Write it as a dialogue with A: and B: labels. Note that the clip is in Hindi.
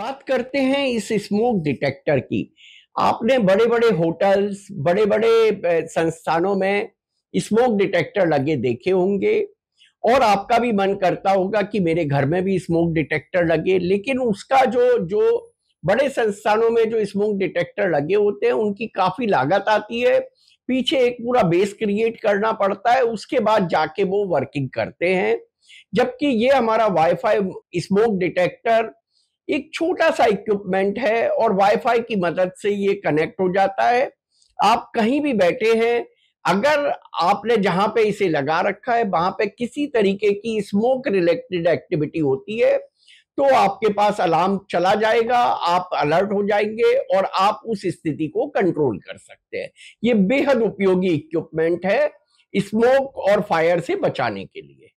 A: बात करते हैं इस स्मोक डिटेक्टर की आपने बड़े बड़े होटल्स बड़े बड़े संस्थानों में स्मोक डिटेक्टर लगे देखे होंगे और आपका भी मन करता होगा कि मेरे घर में भी स्मोक डिटेक्टर लगे लेकिन उसका जो जो बड़े संस्थानों में जो स्मोक डिटेक्टर लगे होते हैं उनकी काफी लागत आती है पीछे एक पूरा बेस क्रिएट करना पड़ता है उसके बाद जाके वो वर्किंग करते हैं जबकि ये हमारा वाईफाई स्मोक डिटेक्टर एक छोटा सा इक्विपमेंट है और वाईफाई की मदद से ये कनेक्ट हो जाता है आप कहीं भी बैठे हैं अगर आपने जहां पे इसे लगा रखा है वहां पे किसी तरीके की स्मोक रिलेटेड एक्टिविटी होती है तो आपके पास अलार्म चला जाएगा आप अलर्ट हो जाएंगे और आप उस स्थिति को कंट्रोल कर सकते हैं ये बेहद उपयोगी इक्विपमेंट है स्मोक और फायर से बचाने के लिए